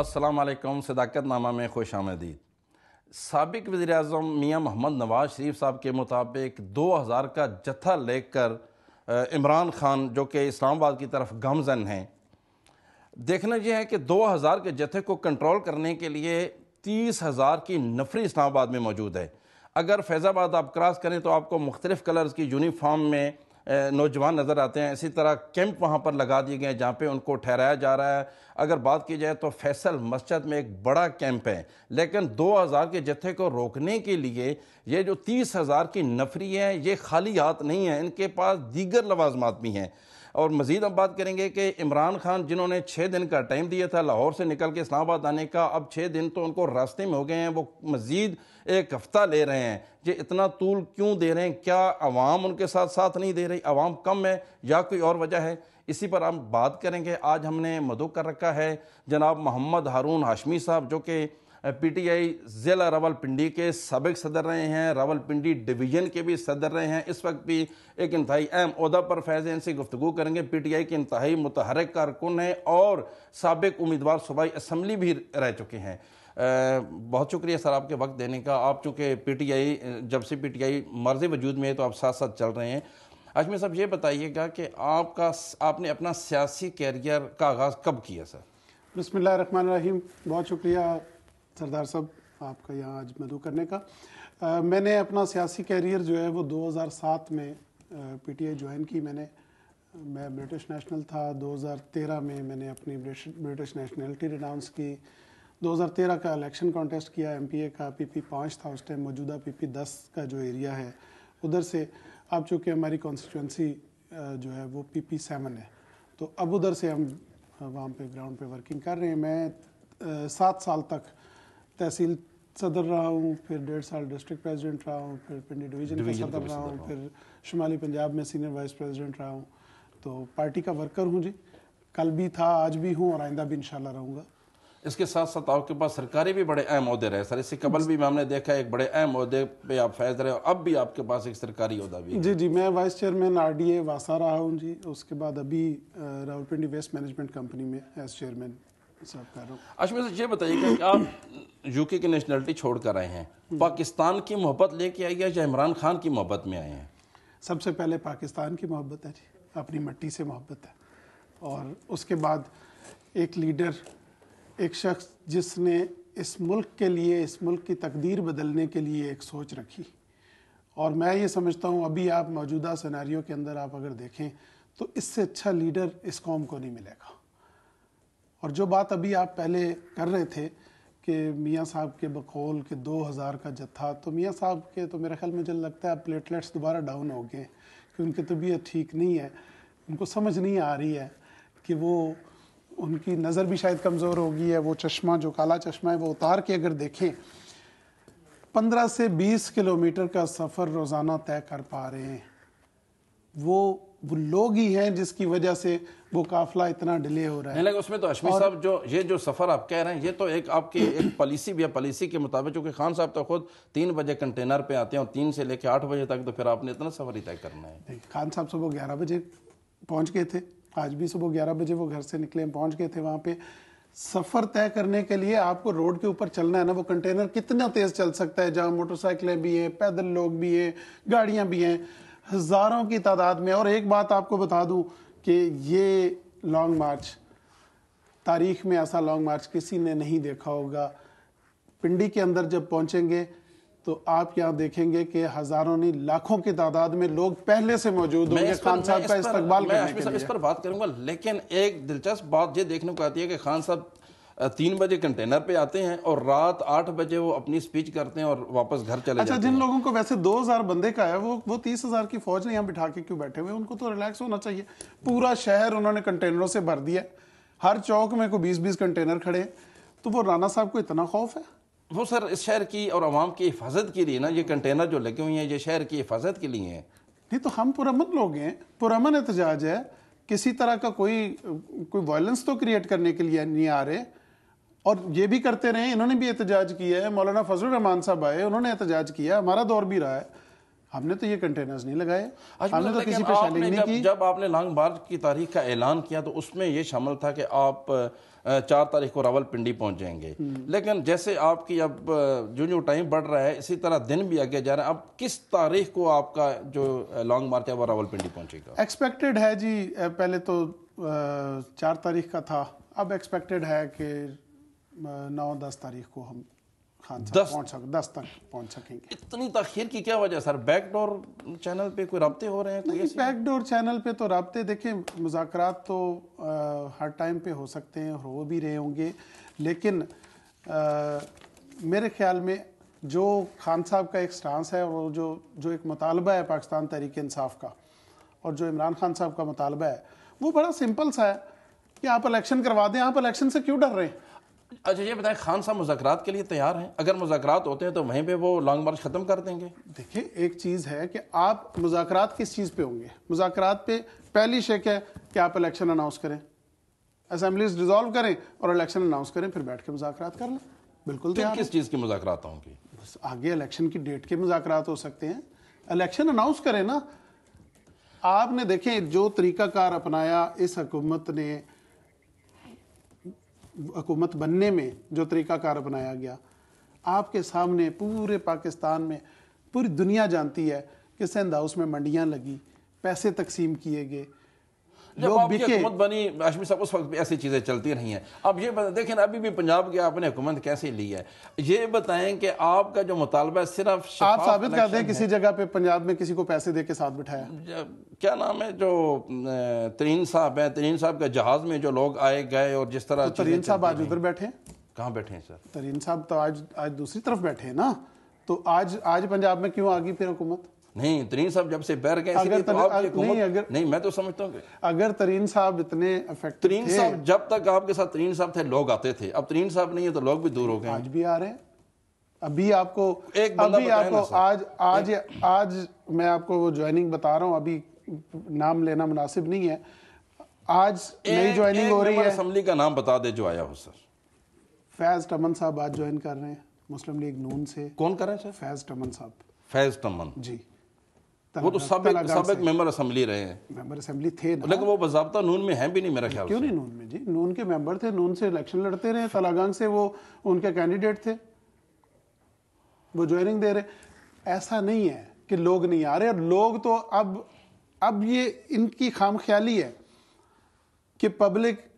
असलकम नामा में खुश आमदीद सबक वज़ी अजम मियाँ मोहम्मद नवाज़ शरीफ साहब के मुताबिक दो हज़ार का जत्था लेकर इमरान ख़ान जो कि इस्लामाबाद की तरफ गमजन हैं देखना यह है कि दो हज़ार के जत्थे को कंट्रोल करने के लिए तीस हज़ार की नफरी इस्लामाबाद में मौजूद है अगर फैज़ाबाद आप क्रॉस करें तो आपको मुख्तलिफ़ कलर्स की यूनिफाम में नौजवान नज़र आते हैं इसी तरह कैंप वहाँ पर लगा दिए गए हैं जहाँ पर उनको ठहराया जा रहा है अगर बात की जाए तो फैसल मस्जिद में एक बड़ा कैंप है लेकिन दो हज़ार के जत्थे को रोकने के लिए ये जो तीस हज़ार की नफरी है ये खाली हाथ नहीं है इनके पास दीगर लवाजमात भी हैं और मज़ीद हम बात करेंगे कि इमरान खान जिन्होंने छः दिन का टाइम दिया था लाहौर से निकल के इस्लामाबाद आने का अब छः दिन तो उनको रास्ते में हो गए हैं वो मज़ीद एक हफ़्ता ले रहे हैं ये इतना तूल क्यों दे रहे हैं क्या आवाम उनके साथ साथ नहीं दे रही आवाम कम है या कोई और वजह है इसी पर हम बात करेंगे आज हमने मधु कर रखा है जनाब मोहम्मद हारून हाशमी साहब जो कि पीटीआई ज़िला रावलपिंडी के सबक सदर रहे हैं रावलपिंडी डिवीज़न के भी सदर रहे हैं इस वक्त भी एक इंतहाई अहम अहदा पर फैज़ इनसे गुफ्तु करेंगे पी टी आई के इंतहाई मुतहरक कारकुन हैं और सबक उम्मीदवार सूबाई असम्बली भी रह चुके हैं बहुत शुक्रिया सर आपके वक्त देने का आप चूँकि पी टी आई जब से पी टी आई मर्ज वजूद में है तो आप साथ साथ चल रहे हैं अजमे साहब ये बताइएगा कि आपका आपने अपना सियासी कैरियर का आगाज़ कब किया सर बसमिल बहुत शुक्रिया सरदार साहब आपका यहाँ आज मधु करने का आ, मैंने अपना सियासी कैरियर जो है वो 2007 में पीटीआई ज्वाइन की मैंने मैं ब्रिटिश नेशनल था 2013 में मैंने अपनी ब्रिटिश नेशनलिटी रिनाउंस की 2013 का इलेक्शन कॉन्टेस्ट किया एमपीए का पी पी पाँच था उस टाइम मौजूदा पी पी दस का जो एरिया है उधर से अब चूँकि हमारी कॉन्स्टिट्यूंसी जो है वो पी पी सेवन है तो अब उधर से हम वहाँ पे ग्राउंड पे वर्किंग कर रहे हैं मैं सात साल तक तहसील सदर रहा हूँ फिर डेढ़ साल डिस्ट्रिक्ट प्रेसिडेंट रहा हूँ फिर पिंडी डिवीजन का सदर रहा हूँ फिर शुमाली पंजाब में सीनियर वाइस प्रेसिडेंट रहा हूँ तो पार्टी का वर्कर हूँ जी कल भी था आज भी हूँ और आइंदा भी इंशाल्लाह रहूँगा इसके साथ साथ आपके पास सरकारी भी बड़े अहम अहदे रहे सर इससे कबल भी हमने देखा एक बड़े अहम अहदे पे आप फैज रहे हो अब भी आपके पास एक सरकारी अहदा भी जी जी मैं vice chairman R D A वासा रहा हूँ जी उसके बाद अभी रावलपिंडी वेस्ट मैनेजमेंट कंपनी में एज चेयरमैन अशमी ये बताइएगा कि आप यूके की नेशनलिटी छोड़ कर आए हैं पाकिस्तान की मोहब्बत लेके आई है या इमरान खान की मोहब्बत में आए हैं सबसे पहले पाकिस्तान की मोहब्बत है जी अपनी मट्टी से मोहब्बत है और उसके बाद एक लीडर एक शख्स जिसने इस मुल्क के लिए इस मुल्क की तकदीर बदलने के लिए एक सोच रखी और मैं ये समझता हूँ अभी आप मौजूदा सिनारियों के अंदर आप अगर देखें तो इससे अच्छा लीडर इस कौम को नहीं मिलेगा और जो बात अभी आप पहले कर रहे थे कि मियाँ साहब के बकौल के 2000 का जत्था तो मियाँ साहब के तो मेरे ख्याल में जब लगता है प्लेटलेट्स दोबारा डाउन हो गए कि उनकी तबीयत ठीक नहीं है उनको समझ नहीं आ रही है कि वो उनकी नज़र भी शायद कमज़ोर होगी है वो चश्मा जो काला चश्मा है वो उतार के अगर देखें पंद्रह से बीस किलोमीटर का सफ़र रोज़ाना तय कर पा रहे हैं वो वो लोग ही हैं जिसकी वजह से वो काफिला इतना डिले हो रहा है लेकिन उसमें तो अशमी साहब जो ये जो सफ़र आप कह रहे हैं ये तो एक आपकी एक पॉलिसी भी है पॉलिसी के मुताबिक चूँकि खान साहब तो खुद तीन बजे कंटेनर पे आते हैं और तीन से लेकर आठ बजे तक तो फिर आपने इतना सफ़र ही तय करना है खान साहब सुबह ग्यारह बजे पहुँच गए थे आज भी सुबह ग्यारह बजे वो घर से निकले पहुँच गए थे वहाँ पे सफ़र तय करने के लिए आपको रोड के ऊपर चलना है ना वो कंटेनर कितना तेज़ चल सकता है जहाँ मोटरसाइकिलें भी हैं पैदल लोग भी हैं गाड़ियाँ भी हैं हज़ारों की तादाद में और एक बात आपको बता दूं कि ये लॉन्ग मार्च तारीख में ऐसा लॉन्ग मार्च किसी ने नहीं देखा होगा पिंडी के अंदर जब पहुंचेंगे तो आप यहाँ देखेंगे कि हजारों नहीं लाखों की तादाद में लोग पहले से मौजूद होंगे खान साहब का इस्तेमाल करने के लिए इस पर बात करूंगा लेकिन एक दिलचस्प बात ये देखने को आती है कि खान साहब तीन बजे कंटेनर पे आते हैं और रात आठ बजे वो अपनी स्पीच करते हैं और वापस घर चले अच्छा जिन लोगों को वैसे दो हजार बंदे का है वो वो तीस हजार की फौज ने यहाँ बिठा के क्यों बैठे हुए उनको तो रिलैक्स होना चाहिए पूरा शहर उन्होंने कंटेनरों से भर दिया हर चौक में कोई बीस बीस कंटेनर खड़े तो वो राना साहब को इतना खौफ है वो सर इस शहर की और आवाम की हिफाजत के लिए ना ये कंटेनर जो लगे हुए हैं ये शहर की हिफाजत के लिए हैं नहीं तो हम पुरमन लोग हैं पुरमन एहतजाज है किसी तरह का कोई कोई वायलेंस तो क्रिएट करने के लिए नहीं आ रहे और ये भी करते रहे इन्होंने भी एहतजाज किया है मौलाना फजल रहमान साहब आए उन्होंने एहतजाज किया हमारा दौर भी रहा है हमने तो ये कंटेनर्स नहीं लगाए हमने तो किसी पे नहीं की जब आपने लॉन्ग मार्च की तारीख का ऐलान किया तो उसमें ये शामिल था कि आप चार तारीख को रावलपिंडी पहुंच जाएंगे हम्म। लेकिन जैसे आपकी अब जो जो टाइम बढ़ रहा है इसी तरह दिन भी आगे जा रहे हैं अब किस तारीख को आपका जो लॉन्ग मार्च है वो रावलपिंडी पहुंचेगा एक्सपेक्टेड है जी पहले तो चार तारीख का था अब एक्सपेक्टेड है कि नौ दस तारीख को हम खान दस पहुंच सक, दस तक पहुंच सकेंगे इतनी तखीर की क्या वजह सर बैकडोर चैनल पे कोई रबते हो रहे हैं नहीं बैकडोर चैनल पे तो रबते देखें मुजात तो आ, हर टाइम पे हो सकते हैं हो भी रहे होंगे लेकिन आ, मेरे ख्याल में जो खान साहब का एक स्टांस है और जो जो एक मुतालबा है पाकिस्तान तहरीक इंसाफ का और जो इमरान खान साहब का मुतालबा है वो बड़ा सिंपल सा है कि आप इलेक्शन करवा दें आप इलेक्शन से क्यों डर रहे हैं अच्छा ये बताएं खान साहब मुजाकर के लिए तैयार हैं अगर मुजाकर होते हैं तो वहीं पे वो लॉन्ग मार्च ख़त्म कर देंगे देखिए एक चीज़ है कि आप मुजाकर किस चीज़ पे होंगे मुजाकर पे पहली शेक है कि आप इलेक्शन अनाउंस करें असम्बलीज डिजॉल्व करें और इलेक्शन अनाउंस करें फिर बैठ के मुजाकर कर लें बिल्कुल तैयार किस चीज़ की मुजाकर होंगी बस आगे इलेक्शन की डेट के मुजाकर हो सकते हैं इलेक्शन अनाउंस करें ना आपने देखें जो तरीकाकार अपनाया इस हकूमत ने हुकूमत बनने में जो तरीकाकार अपनाया गया आपके सामने पूरे पाकिस्तान में पूरी दुनिया जानती है कि सिंध हाउस में मंडियाँ लगी पैसे तकसीम किए गए लोग बिके बनी आशमी साहब उस वक्त भी ऐसी चीज़ें चलती रही हैं अब ये देखें अभी भी पंजाब की आपने हुकूमत कैसे ली है ये बताएं कि आपका जो मुतालबा सिर्फ आप साबित कर दें किसी जगह पे पंजाब में किसी को पैसे दे के साथ बिठाया क्या नाम है जो तरीन साहब है तरीन साहब के जहाज में जो लोग आए गए और जिस तरह तो तरीन साहब आज उधर बैठे कहाँ बैठे हैं सर तरीन साहब तो आज आज दूसरी तरफ बैठे हैं ना तो आज आज पंजाब में क्यों आ गई फिर हुकूमत नहीं तरीन साहब जब से बैर गए अगर तो अगर, नहीं, अगर, नहीं मैं तो समझता हूँ अगर तरीन साहब इतने तरीन साहब जब तक आपके साथ तरीन साहब थे लोग आते थे अब तरीन साहब नहीं है तो लोग भी दूर हो गए आज भी आ रहे हैं अभी आपको एक अभी आपको आज आज आज मैं आपको वो ज्वाइनिंग बता रहा हूँ अभी नाम लेना मुनासिब नहीं है आज नई ज्वाइनिंग हो रही है असम्बली का नाम बता दे जो आया हो सर फैज टमन साहब आज ज्वाइन कर रहे हैं मुस्लिम लीग नून से कौन कर रहे हैं सर फैज टमन साहब फैज टमन जी वो तो सब एक, सब एक मेंबर असेंबली रहे हैं मेंबर असेंबली थे ना लेकिन वो बजाबता नून में हैं भी नहीं मेरा ख्याल क्यों नहीं नून में जी नून के मेंबर थे नून से इलेक्शन लड़ते रहे तलागंग से वो उनके कैंडिडेट थे वो ज्वाइनिंग दे रहे ऐसा नहीं है कि लोग नहीं आ रहे और लोग तो अब अब ये इनकी खाम ख्याली है कि पब्लिक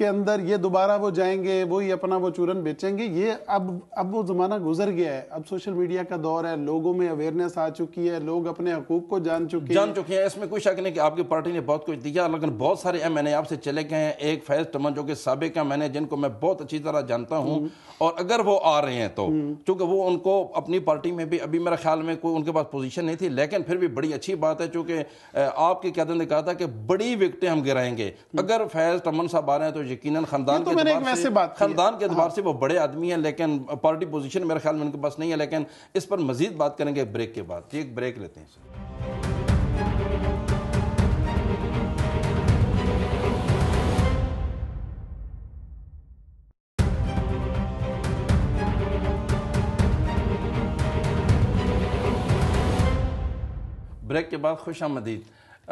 के अंदर ये दोबारा वो जाएंगे वो ही अपना वो चूरन बेचेंगे ये अब अब वो ज़माना गुजर गया है अब सोशल मीडिया का दौर है लोगों में अवेयरनेस आ चुकी है लोग अपने हकूक को जान चुके जान चुके हैं इसमें कोई शक नहीं कि आपकी पार्टी ने बहुत कुछ दिया लेकिन बहुत सारे एम एन ए आपसे चले गए हैं एक फैज तमन जो कि सबक एम एन ए जिनको मैं बहुत अच्छी तरह जानता हूँ हम्म। और अगर वो आ रहे हैं तो चूँकि हम्म। वो उनको अपनी पार्टी में भी अभी मेरा ख्याल में कोई उनके पास पोजिशन नहीं थी लेकिन फिर भी बड़ी अच्छी बात है चूँकि आपके क्या ने कहा था कि बड़ी विकटें हम गिराएंगे हम्म। अगर फैज तमन साहब आ रहे हैं तो यकीनन खानदान तो मैंने एक बात खानदान के अतबार हाँ। से वो बड़े आदमी हैं लेकिन पार्टी पोजिशन मेरे ख्याल में उनके पास नहीं है लेकिन इस पर मजीद बात करेंगे ब्रेक के बाद एक ब्रेक लेते हैं ब्रेक के बाद खुश आमदीद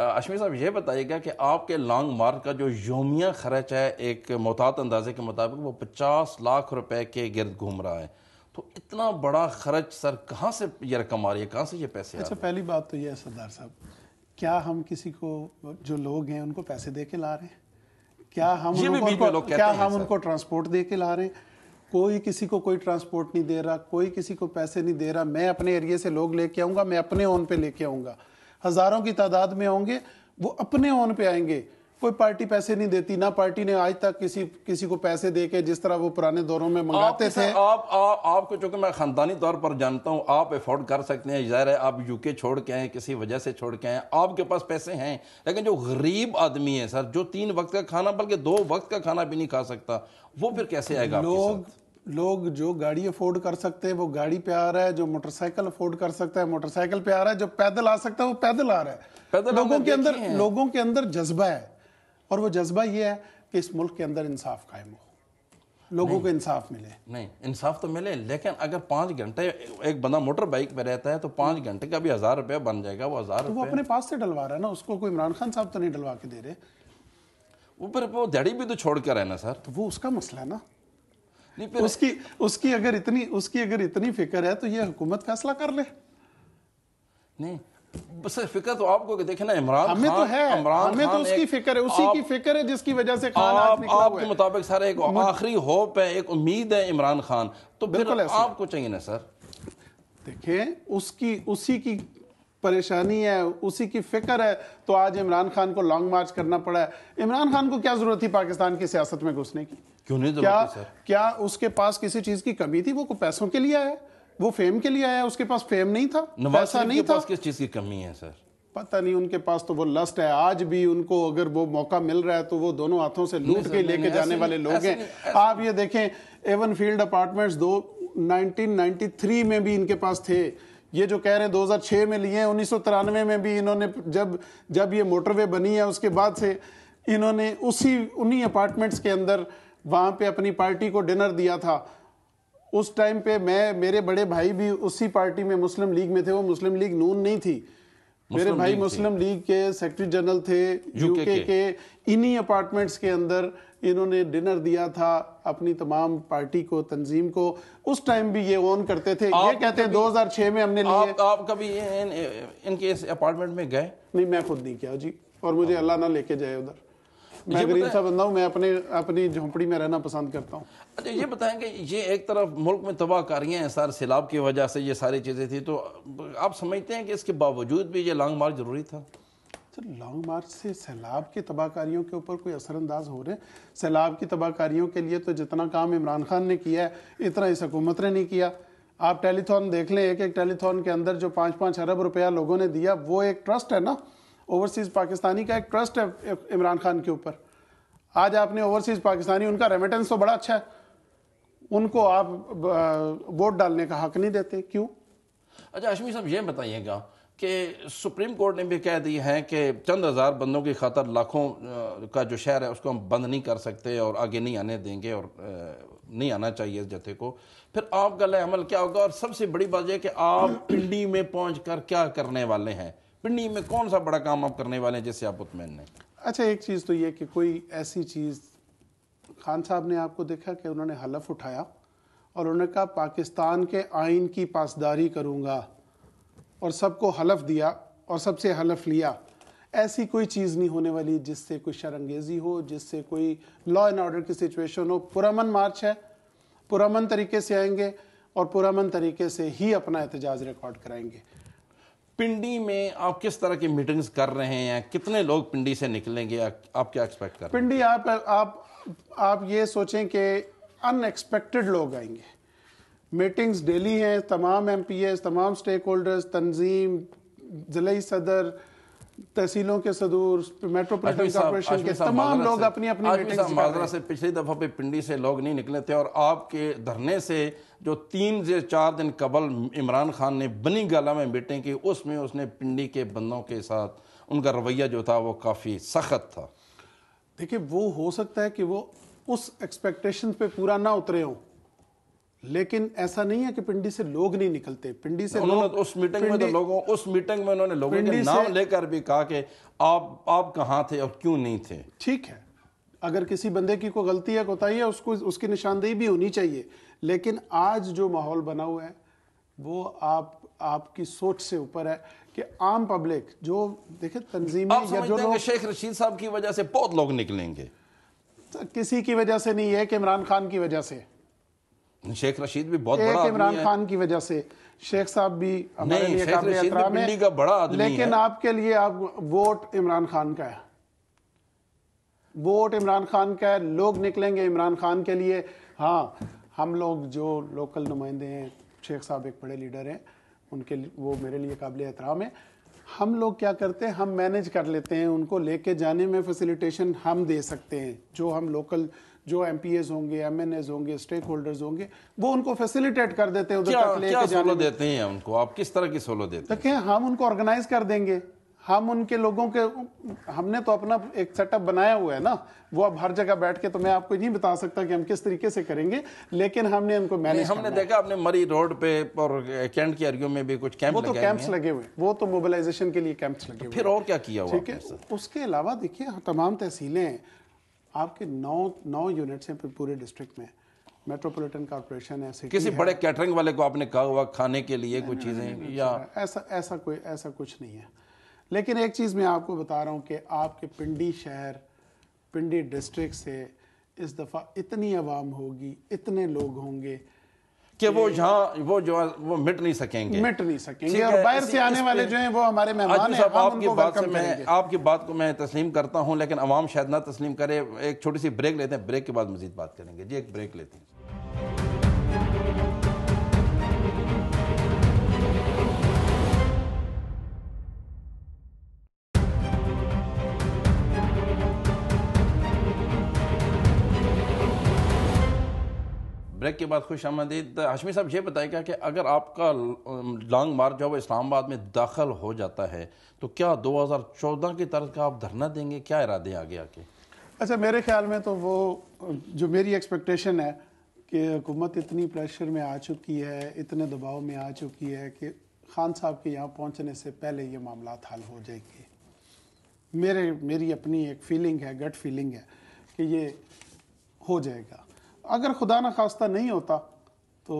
अश्मी साहब ये बताइएगा कि आपके लॉन्ग मार्च का जो योमिया खर्च है एक मोहतात अंदाजे के मुताबिक वो पचास लाख रुपए के गिरद घूम रहा है तो इतना बड़ा खर्च सर कहाँ से ये रकम आ रही है कहाँ से ये पैसे अच्छा पहली बात तो ये है सरदार साहब क्या हम किसी को जो लोग हैं उनको पैसे दे के ला रहे हैं क्या हम लोग क्या हम उनको ट्रांसपोर्ट दे के ला रहे हैं कोई किसी को कोई ट्रांसपोर्ट नहीं दे रहा कोई किसी को पैसे नहीं दे रहा मैं अपने एरिए से लोग लेके आऊंगा मैं अपने ओन पे लेके आऊंगा हज़ारों की तादाद में होंगे वो अपने ओन पे आएंगे कोई पार्टी पैसे नहीं देती ना पार्टी ने आज तक किसी किसी को पैसे दे के जिस तरह वो पुराने दौरों में मंगाते थे आप आप आपको चूंकि मैं खानदानी तौर पर जानता हूं आप अफोर्ड कर सकते हैं ज़ाहिर है आप यूके छोड़ के आए किसी वजह से छोड़ के आए आपके पास पैसे हैं लेकिन जो गरीब आदमी है सर जो तीन वक्त का खाना बल्कि दो वक्त का खाना भी नहीं खा सकता वो फिर कैसे आएगा लोग लोग जो गाड़ी अफोर्ड कर सकते हैं वो गाड़ी पे आ रहा है जो मोटरसाइकिल अफोर्ड कर सकता है मोटरसाइकिल पे आ रहा है जो पैदल आ सकता है वो पैदल आ रहा है पैदल लोगों के अंदर लोगों के अंदर जज्बा है और वो जज्बा ये है कि इस मुल्क के अंदर इंसाफ कायम हो लोगों को इंसाफ मिले नहीं इंसाफ तो मिले लेकिन अगर पाँच घंटे एक बंदा मोटर बाइक पे रहता है तो पाँच घंटे का भी हज़ार रुपया बन जाएगा वो हज़ार तो वो अपने पास से डलवा रहा है ना उसको कोई इमरान खान साहब तो नहीं डलवा के दे रहे वो पर वो दिहाड़ी भी तो छोड़ कर रहे ना सर तो वो उसका मसला है ना उसकी उसकी अगर इतनी उसकी अगर इतनी फिक्र है तो ये हुकूमत फैसला कर ले नहीं बस फिक्र तो आपको देखना इमरान हमें तो है इमरान हमें तो उसकी फिक्र है उसी की फिक्र है जिसकी वजह से खान आप, आपके मुताबिक सर एक आखिरी होप है एक उम्मीद है इमरान खान तो बिल्कुल आपको चाहिए ना सर देखें उसकी उसी की परेशानी है उसी की फिक्र है तो आज इमरान खान को लॉन्ग मार्च करना पड़ा है इमरान खान को क्या जरूरत थी पाकिस्तान की सियासत में घुसने की क्यों नहीं क्या सर? क्या उसके पास किसी चीज की कमी थी वो को पैसों के लिए आया वो फेम के लिए आया उसके पास फेम नहीं था पैसा नहीं था किस चीज की कमी है सर पता नहीं उनके पास तो वो लस्ट है आज भी उनको अगर वो मौका मिल रहा है तो वो दोनों हाथों से लूट के लेके जाने वाले लोग हैं आप ये देखें एवन फील्ड अपार्टमेंट्स दो 1993 में भी इनके पास थे ये जो कह रहे हैं 2006 में लिए हैं उन्नीस में भी इन्होंने जब जब ये मोटरवे बनी है उसके बाद से इन्होंने उसी उन्हीं अपार्टमेंट्स के अंदर वहाँ पे अपनी पार्टी को डिनर दिया था उस टाइम पे मैं मेरे बड़े भाई भी उसी पार्टी में मुस्लिम लीग में थे वो मुस्लिम लीग नून नहीं थी मेरे भाई मुस्लिम लीग के सेक्रेटरी जनरल थे यूके के, के इन्हीं अपार्टमेंट्स के अंदर इन्होंने डिनर दिया था अपनी तमाम पार्टी को तंजीम को उस टाइम भी ये ऑन करते थे ये कहते हैं 2006 में हमने लिए आप, आप कभी इन, इनके इस अपार्टमेंट में गए नहीं मैं खुद नहीं किया जी और मुझे हाँ। अल्लाह ना लेके जाए उधर मैं गरीब सा बंदा हूँ मैं अपने अपनी झोंपड़ी में रहना पसंद करता हूँ अच्छा ये बताएं कि ये एक तरफ मुल्क में कारियाँ हैं सर सैलाब की वजह से ये सारी चीज़ें थी तो आप समझते हैं कि इसके बावजूद भी ये लॉन्ग मार्च जरूरी था तो लॉन्ग मार्च से सैलाब की तबाहकारियों के ऊपर कोई असरअंदाज हो रहे हैं सैलाब की तबाहकारियों के लिए तो जितना काम इमरान खान ने किया है इतना इस हकूमत ने नहीं किया आप टेलीथॉन देख लें एक एक टेलीथॉन के अंदर जो पाँच पाँच अरब रुपया लोगों ने दिया वो एक ट्रस्ट है ना ओवरसीज़ पाकिस्तानी का एक ट्रस्ट है इमरान खान के ऊपर आज आपने ओवरसीज़ पाकिस्तानी उनका रेमिटेंस तो बड़ा अच्छा है उनको आप वोट डालने का हक नहीं देते क्यों अच्छा अश्मी साहब ये बताइएगा कि सुप्रीम कोर्ट ने भी कह दी है कि चंद हज़ार बंदों की खातर लाखों का जो शहर है उसको हम बंद नहीं कर सकते और आगे नहीं आने देंगे और नहीं आना चाहिए इस जत्थे को फिर आप गल अमल क्या होगा और सबसे बड़ी बात यह कि आप पिंडी में पहुँच कर क्या करने वाले हैं पिंडी में कौन सा बड़ा काम आप करने वाले हैं जिससे आप उत्मैन ने अच्छा एक चीज़ तो ये कि कोई ऐसी चीज़ खान साहब ने आपको देखा कि उन्होंने हलफ उठाया और उन्होंने कहा पाकिस्तान के आइन की पासदारी करूँगा और सबको हलफ दिया और सबसे हलफ लिया ऐसी कोई चीज़ नहीं होने वाली जिससे कोई शरंगेजी हो जिससे कोई लॉ एंड ऑर्डर की सिचुएशन हो पुरमन मार्च है पुरमन तरीके से आएंगे और पुरमन तरीके से ही अपना एहतजाज रिकॉर्ड कराएंगे पिंडी में आप किस तरह की मीटिंग्स कर रहे हैं कितने लोग पिंडी से निकलेंगे आप क्या एक्सपेक्ट कर पिंडी आप आप आप ये सोचें कि अनएक्सपेक्टेड लोग आएंगे मीटिंग्स डेली हैं तमाम एम पी एस तमाम स्टेक होल्डर्स तंजीम ज़िले सदर तहसीलों के सदूर मेट्रोपोलिटन कॉर्पोरेशन के तमाम लोग अपनी अपनी मीटिंग्स से पिछली दफ़ा पे पिंडी से लोग नहीं निकले थे और आपके धरने से जो तीन से चार दिन कबल इमरान खान ने बनी गला में मीटिंग की उसमें उसने पिंडी के बंदों के साथ उनका रवैया जो था वो काफ़ी सख्त था देखिए वो हो सकता है कि वो उस एक्सपेक्टेशन पे पूरा ना उतरे हों लेकिन ऐसा नहीं है कि पिंडी से लोग नहीं निकलते पिंडी से लोग तो उस मीटिंग में तो लोगों उस मीटिंग में उन्होंने लोगों के नाम लेकर भी कहा कि आप आप कहाँ थे और क्यों नहीं थे ठीक है अगर किसी बंदे की कोई गलती है कोताही है उसको उसकी निशानदेही भी होनी चाहिए लेकिन आज जो माहौल बना हुआ है वो आप आपकी सोच से ऊपर है कि आम पब्लिक जो देखे तंजीम शेख रशीद साहब की वजह से बहुत लोग निकलेंगे तो किसी की वजह से नहीं है कि इमरान खान की वजह से शेख रशीद भी बहुत बड़ा इमरान खान की वजह से शेख साहब भी हमारे शेख रशीद भी मिली का बड़ा आदमी लेकिन आपके लिए आप वोट इमरान खान का है वोट इमरान खान का है लोग निकलेंगे इमरान खान के लिए हाँ हम लोग जो लोकल नुमाइंदे हैं शेख साहब एक बड़े लीडर हैं उनके वो मेरे लिए काबिल एहतराम है हम लोग क्या करते हैं हम मैनेज कर लेते हैं उनको लेके जाने में फैसिलिटेशन हम दे सकते हैं जो हम लोकल जो एम होंगे एम होंगे स्टेक होल्डर्स होंगे वो उनको फैसिलिटेट कर देते हैं उधर तक लेके जाने देते हैं उनको आप किस तरह की सोलो देते हैं हम उनको ऑर्गेनाइज कर देंगे हम उनके लोगों के हमने तो अपना एक सेटअप बनाया हुआ है ना वो अब हर जगह बैठ के तो मैं आपको नहीं बता सकता कि हम किस तरीके से करेंगे लेकिन हमने उनको मैनेज हमने देखा आपने मरी रोड पे और कैंट की अर्गियों में भी कुछ कैंप वो तो कैंप्स लगे हुए वो तो मोबिलाइजेशन के लिए कैंप्स लगे तो हुए फिर और क्या किया हुआ ठीक है उसके अलावा देखिए तमाम तहसीलें आपके नौ नौ यूनिट्स हैं पूरे डिस्ट्रिक्ट में मेट्रोपॉलिटन कॉरपोरेशन ऐसे किसी बड़े कैटरिंग वाले को आपने कहा हुआ खाने के लिए कुछ चीज़ें या ऐसा ऐसा कोई ऐसा कुछ नहीं है लेकिन एक चीज़ मैं आपको बता रहा हूँ कि आपके पिंडी शहर पिंडी डिस्ट्रिक्ट से इस दफ़ा इतनी आवाम होगी इतने लोग होंगे कि वो यहाँ वो जो वो मिट नहीं सकेंगे मिट नहीं सकेंगे और बाहर से आने वाले जो हैं वो हमारे मेहमान हैं आपकी बात से मैं आपकी बात को मैं तस्लीम करता हूँ लेकिन आवाम शायद ना तस्लीम करे एक छोटी सी ब्रेक लेते हैं ब्रेक के बाद मजीद बात करेंगे जी एक ब्रेक लेते हैं ब्रेक के बाद खुश आमदीद हाशमी साहब ये बताएगा कि अगर आपका लॉन्ग मार्च जो है वो इस्लामाबाद में दाखिल हो जाता है तो क्या 2014 की तरफ का आप धरना देंगे क्या इरादे आगे आके अच्छा मेरे ख्याल में तो वो जो मेरी एक्सपेक्टेशन है कि हुकूमत इतनी प्रेशर में आ चुकी है इतने दबाव में आ चुकी है कि खान साहब के यहाँ पहुँचने से पहले ये मामला हल हो जाएंगे मेरे मेरी अपनी एक फीलिंग है गट फीलिंग है कि ये हो जाएगा अगर खुदा न खास्ता नहीं होता तो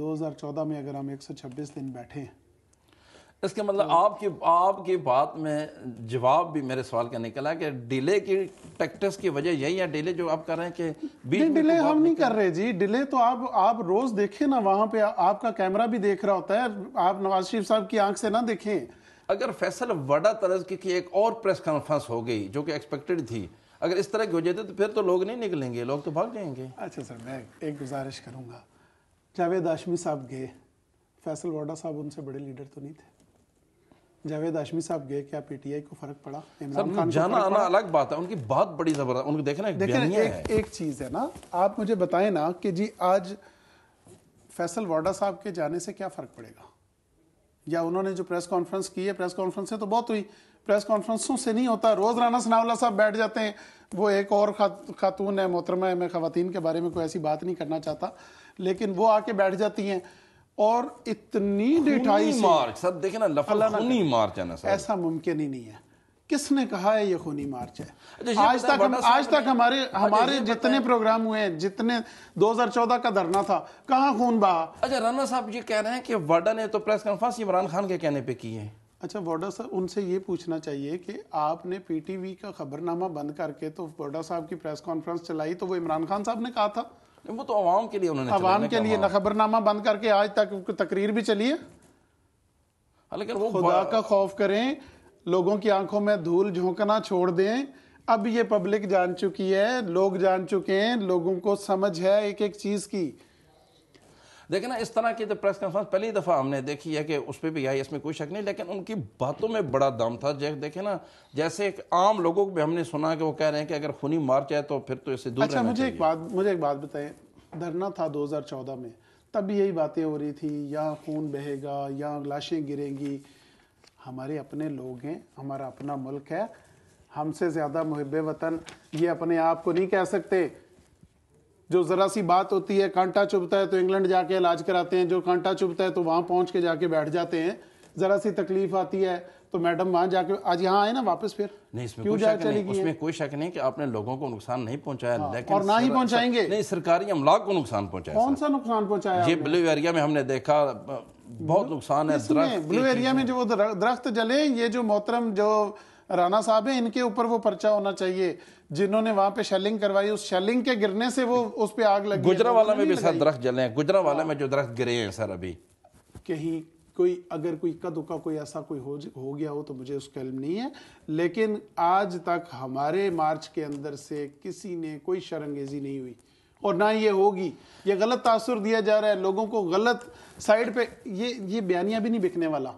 2014 में अगर हम 126 दिन बैठे हैं इसके मतलब तो, आपकी आपकी बात में जवाब भी मेरे सवाल का निकला कि डिले की प्रैक्टिस की वजह यही है डिले जो आप कर रहे हैं कि बीच नहीं, डिले हम नहीं कर रहे जी डिले तो आप आप रोज देखें ना वहां पे आपका कैमरा भी देख रहा होता है आप नवाज शरीफ साहब की आंख से ना देखें अगर फैसल वडा तरज की, की एक और प्रेस कॉन्फ्रेंस हो गई जो कि एक्सपेक्टेड थी अगर इस तरह की हो जाती तो फिर तो लोग नहीं निकलेंगे लोग तो भाग जाएंगे अच्छा सर मैं एक गुजारिश करूँगा जावेद आशमी साहब गए फैसल वाडा साहब उनसे बड़े लीडर तो नहीं थे जावेद आशमी साहब गए क्या पीटीआई को फर्क पड़ा इमरान खान जाना आना अलग बात है उनकी बात बड़ी जबरदस्त उनको देखना देखिए एक, है। एक चीज है ना आप मुझे बताएं ना कि जी आज फैसल वाडा साहब के जाने से क्या फर्क पड़ेगा या उन्होंने जो प्रेस कॉन्फ्रेंस की है प्रेस कॉन्फ्रेंस से तो बहुत हुई प्रेस कॉन्फ्रेंसों से नहीं होता रोज राना सनावला साहब बैठ जाते हैं वो एक और खातून है मोहतरमा मैं खातन के बारे में कोई ऐसी बात नहीं करना चाहता लेकिन वो आके बैठ जाती हैं और इतनी डिठाई मार्च सब देखे ना लफला मार्च है ना ऐसा मुमकिन ही नहीं है किसने कहा है ये खूनी मार्च है अच्छा, आज तक हम आज तक हमारे अच्छा, हमारे जितने प्रोग्राम हुए हैं जितने 2014 का धरना था कहाँ खून बहा अच्छा राना साहब ये कह रहे हैं कि वर्डा ने तो प्रेस कॉन्फ्रेंस इमरान खान के कहने पे की है अच्छा वोडा साहब उनसे ये पूछना चाहिए कि आपने पीटीवी का खबरनामा बंद करके तो वोडा साहब की प्रेस कॉन्फ्रेंस चलाई तो वो इमरान खान साहब ने कहा था वो तो आवाम के लिए उन्होंने आवाम के लिए ना खबरनामा बंद करके आज तक तकरीर भी चली है लेकिन वो खुदा का खौफ करें लोगों की आंखों में धूल झोंकना छोड़ दें अब ये पब्लिक जान चुकी है लोग जान चुके हैं लोगों को समझ है एक एक चीज की देखिए ना इस तरह की तो प्रेस कॉन्फ्रेंस पहली दफ़ा हमने देखी है कि उस पर भी आई इसमें कोई शक नहीं लेकिन उनकी बातों में बड़ा दम था देखे ना जैसे एक आम लोगों को भी हमने सुना कि वो कह रहे हैं कि अगर खूनी मार जाए तो फिर तो इससे दूर अच्छा मुझे एक बात मुझे एक बात बताएं धरना था चौदह में तब भी यही बातें हो रही थी यहाँ खून बहेगा यहाँ लाशें गिरेंगी हमारे अपने लोग हैं हमारा अपना मुल्क है हमसे ज़्यादा मुहब वतन ये अपने आप को नहीं कह सकते जो ज़रा सी बात होती है कांटा चुभता है तो इंग्लैंड जाके इलाज कराते हैं जो कांटा चुभता है तो वहां पहुंच के जाके बैठ जाते हैं ज़रा सी तकलीफ आती है तो मैडम वहां जाके आज यहाँ आए ना वापस फिर नहीं इसमें क्यों कोई शक नहीं उसमें कोई शक नहीं कि आपने लोगों को नुकसान नहीं पहुंचाया हाँ, लेकिन और ना ही पहुंचाएंगे नहीं सरकारी अमलाक को नुकसान पहुंचाया कौन सा नुकसान पहुंचाया ये ब्लू एरिया में हमने देखा बहुत नुकसान है ब्लू एरिया में जो दरख्त जले ये जो मोहतरम जो राणा साहब है इनके ऊपर वो पर्चा होना चाहिए जिन्होंने वहां पे शेलिंग करवाई उस शेलिंग के गिरने से वो उस पर आग लगी गुजरा वाला में भी सर दरख्त जले हैं गुजरा वाला में हाँ। जो दरख्त गिरे हैं सर अभी कहीं कोई अगर कोई इक्का दुक्का कोई ऐसा कोई हो हो गया हो तो मुझे उसका इलम नहीं है लेकिन आज तक हमारे मार्च के अंदर से किसी ने कोई शरंगेजी नहीं हुई और ना ये होगी ये गलत तासुर दिया जा रहा है लोगों को गलत साइड पे ये ये बयानिया भी नहीं बिकने वाला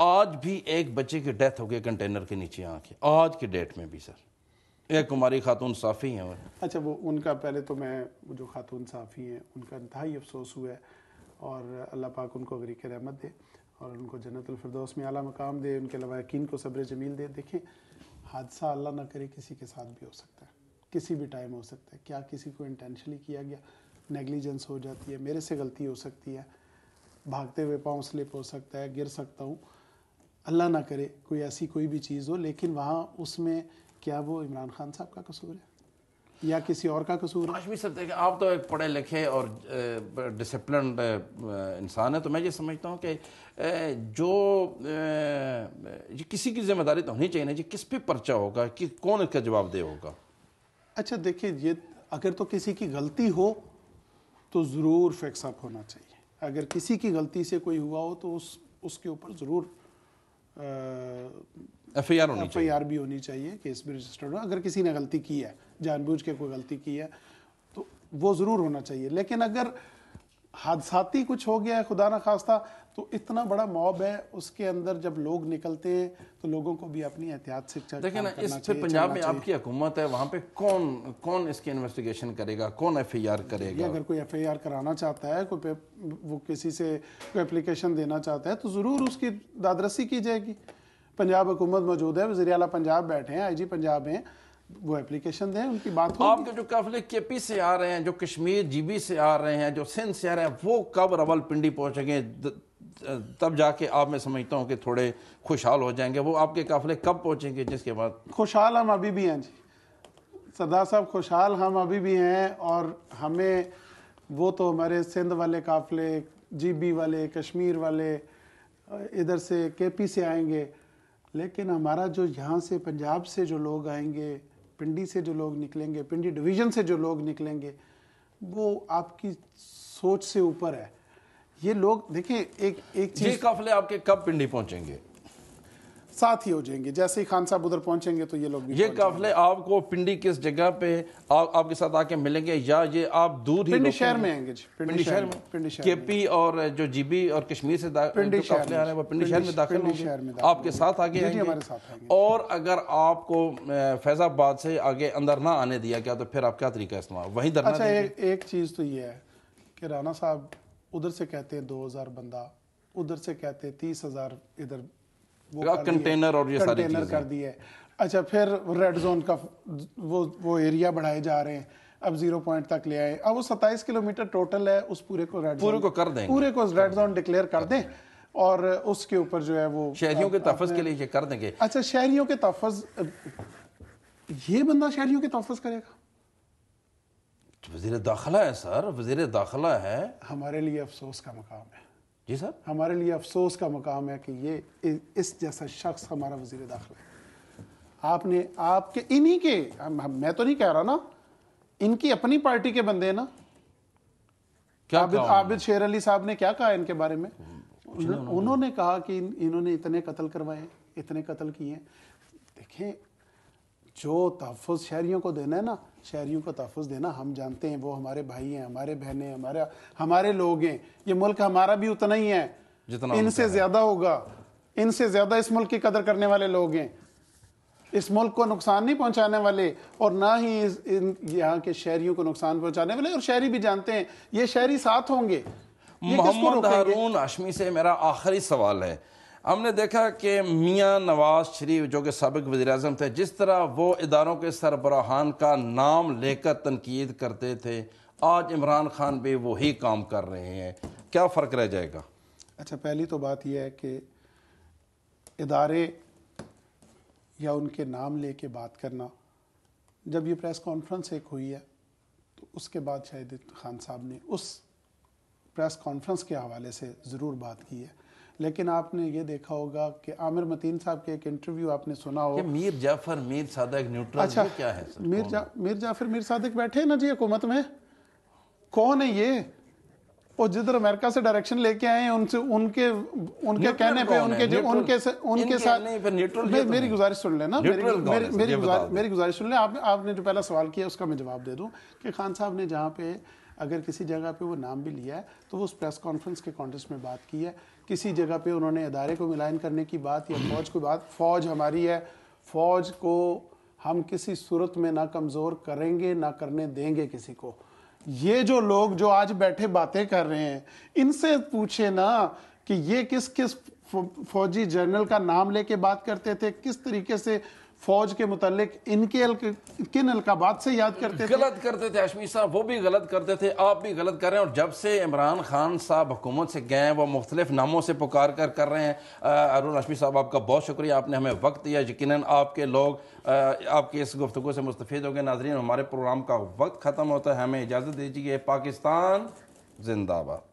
आज भी एक बच्चे की डेथ हो गई कंटेनर के नीचे आके आज के डेट में भी सर एक कुमारी खातून साफ़ी हैं अच्छा वो उनका पहले तो मैं जो खातून साफ़ी हैं उनका इंतहाई अफसोस हुआ है और अल्लाह पाक उनको गरीक रहमत दे और उनको जन्नतफरदोस में अला मकाम दे उनके यकीन को सब्र जमील दे देखें हादसा अल्लाह ना करे किसी के साथ भी हो सकता है किसी भी टाइम हो सकता है क्या किसी को इंटेंशली किया गया नेग्लिजेंस हो जाती है मेरे से गलती हो सकती है भागते हुए पाँव स्लिप हो सकता है गिर सकता हूँ अल्लाह ना करे कोई ऐसी कोई भी चीज़ हो लेकिन वहाँ उसमें क्या वो इमरान खान साहब का कसूर है या किसी और का कसूर है सर देखिए आप तो एक पढ़े लिखे और डिसिप्लिन इंसान है तो मैं ये समझता हूँ कि जो ये किसी की जिम्मेदारी तो होनी चाहिए ना जी किस पे पर्चा होगा कि कौन इसका जवाब दे होगा अच्छा देखिए ये अगर तो किसी की गलती हो तो ज़रूर फेक्सअप होना चाहिए अगर किसी की गलती से कोई हुआ हो तो उस उसके ऊपर ज़रूर F I R F I R भी होनी चाहिए केस भी रजिस्टर्ड हो अगर किसी ने गलती की है जानबूझ के कोई गलती की है तो वो ज़रूर होना चाहिए लेकिन अगर हादसाती कुछ हो गया है खुदा ना खास्ता तो इतना बड़ा मॉब है उसके अंदर जब लोग निकलते हैं तो लोगों को भी अपनी एहतियात से देखिए ना इस फिर पंजाब में आपकी हुकूमत है वहाँ पे कौन कौन इसकी इन्वेस्टिगेशन करेगा कौन एफ आई आर करेगा अगर कोई एफ आई आर कराना चाहता है कोई वो किसी से कोई एप्लीकेशन देना चाहता है तो ज़रूर उसकी दादरसी की जाएगी पंजाब हुकूमत मौजूद है वजीर अला पंजाब बैठे हैं आई जी पंजाब हैं वो एप्लीकेशन दें उनकी बात हो आपके जो काफिले पी से आ रहे हैं जो कश्मीर जीबी से आ रहे हैं जो सिंध से आ रहे हैं वो कब रवल पिंडी पहुंचेंगे तब जाके आप मैं समझता हूँ कि थोड़े खुशहाल हो जाएंगे वो आपके काफिले कब पहुंचेंगे जिसके बाद खुशहाल हम अभी भी हैं जी सरदार साहब खुशहाल हम अभी भी हैं और हमें वो तो हमारे सिंध वाले काफिले जीबी वाले कश्मीर वाले इधर से केपी से आएंगे लेकिन हमारा जो यहाँ से पंजाब से जो लोग आएंगे पिंडी से जो लोग निकलेंगे पिंडी डिवीज़न से जो लोग निकलेंगे वो आपकी सोच से ऊपर है ये लोग देखिए एक एक चीज काफले आपके कब पिंडी पहुंचेंगे साथ ही हो जाएंगे जैसे ही खान साहब उधर पहुंचेंगे तो ये लोग ये काफले आपको पिंडी किस जगह पे आप, आपके साथ आके मिलेंगे या ये आप दूर पिंडी शहर में आएंगे पिंडी शहर में पिंडी शहर केपी और जो जीबी और कश्मीर से पिंडी शहर आ रहे हैं पिंडी शहर में दाखिल होंगे आपके साथ आगे हमारे साथ और अगर आपको फैजाबाद से आगे अंदर ना आने दिया गया तो फिर आप क्या तरीका इस्तेमाल वही अच्छा एक चीज़ तो ये है कि राना साहब उधर से कहते हैं दो हज़ार बंदा उधर से कहते हैं तीस हज़ार इधर कंटेनर और ये सारी कंटेनर कर दिए अच्छा फिर रेड जोन का वो वो एरिया बढ़ाए जा रहे हैं अब जीरो पॉइंट तक ले आए अब वो सत्ताईस किलोमीटर टोटल है उस पूरे को रेड पूरे को कर दें पूरे को रेड जोन डिक्लेयर कर दें और उसके ऊपर जो है वो शहरियों के तहफ के लिए ये कर देंगे अच्छा शहरियों के तहफ ये बंदा शहरियों के तहफ़ करेगा तो वजीर दाखिला है सर वजीर दाखिला है हमारे लिए अफसोस का मकाम है जी सर हमारे लिए अफसोस का मकाम है कि ये इस जैसा शख्स हमारा वजीर दाखिला आपने आपके इन्हीं के मैं तो नहीं कह रहा ना इनकी अपनी पार्टी के बंदे ना क्या आबिद आबिद शेर अली साहब ने क्या कहा इनके बारे में उन्होंने कहा कि इन, इन्होंने इतने कत्ल करवाए इतने कत्ल किए देखें जो तहफ़ शहरीों को देना है ना शहरीों को तहफ़ देना हम जानते हैं वो हमारे भाई हैं हमारे बहनें हैं हमारे हमारे लोग हैं ये मुल्क हमारा भी उतना ही है जितना इनसे ज़्यादा होगा इनसे ज़्यादा इस मुल्क की कदर करने वाले लोग हैं इस मुल्क को नुकसान नहीं पहुंचाने वाले और ना ही इस इन यहाँ के शहरियों को नुकसान पहुंचाने वाले और शहरी भी जानते हैं ये शहरी साथ होंगे मोहम्मद हारून हाशमी से मेरा आखिरी सवाल है हमने देखा कि मियाँ नवाज शरीफ जो कि सबक वजी अजम थे जिस तरह वो इदारों के सरबराहान का नाम लेकर तनकीद करते थे आज इमरान खान भी वही काम कर रहे हैं क्या फ़र्क रह जाएगा अच्छा पहली तो बात यह है कि इदारे या उनके नाम ले कर बात करना जब ये प्रेस कॉन्फ्रेंस एक हुई है तो उसके बाद शाहिद खान साहब ने उस प्रेस कॉन्फ्रेंस के हवाले से ज़रूर बात की है लेकिन आपने ये देखा होगा कि आमिर मतीन साहब के एक इंटरव्यू आपने सुना हो मीर जाफर मीर सादक न्यूट्रल अच्छा, क्या है सर? मीर जा, मीर जाफर मीर सादक बैठे हैं ना जी हुकूमत में कौन है ये वो जिधर अमेरिका से डायरेक्शन लेके आए हैं उनसे उनके उनके कहने पे उनके जो उनके से, उनके साथ नहीं तो मेरी गुजारिश सुन लेना मेरी गुजारिश सुन लें आप आपने जो पहला सवाल किया उसका मैं जवाब दे दूं कि खान साहब ने जहाँ पे अगर किसी जगह पे वो नाम भी लिया है तो वो उस प्रेस कॉन्फ्रेंस के कॉन्टेस्ट में बात की है किसी जगह पे उन्होंने अदारे को मिलान करने की बात या फ़ौज की बात फ़ौज हमारी है फ़ौज को हम किसी सूरत में ना कमज़ोर करेंगे ना करने देंगे किसी को ये जो लोग जो आज बैठे बातें कर रहे हैं इनसे पूछे ना कि ये किस किस फौजी जनरल का नाम लेके बात करते थे किस तरीके से फौज के मुतालिक इनके अल्क, किन अलकाबाद से याद करते गलत थे गलत करते थे अशमी साहब वो भी गलत करते थे आप भी गलत कर रहे हैं और जब से इमरान खान साहब हुकूमत से गए हैं वो मुख्तलिफ नामों से पुकार कर कर रहे हैं अरुण अशमी साहब आपका बहुत शुक्रिया आपने हमें वक्त दिया यकीन आपके लोग आपके आपकी इस गुफ्तु से मुस्तफ़ हो गए नाजरीन हमारे प्रोग्राम का वक्त ख़त्म होता है हमें इजाज़त दीजिए पाकिस्तान जिंदाबाद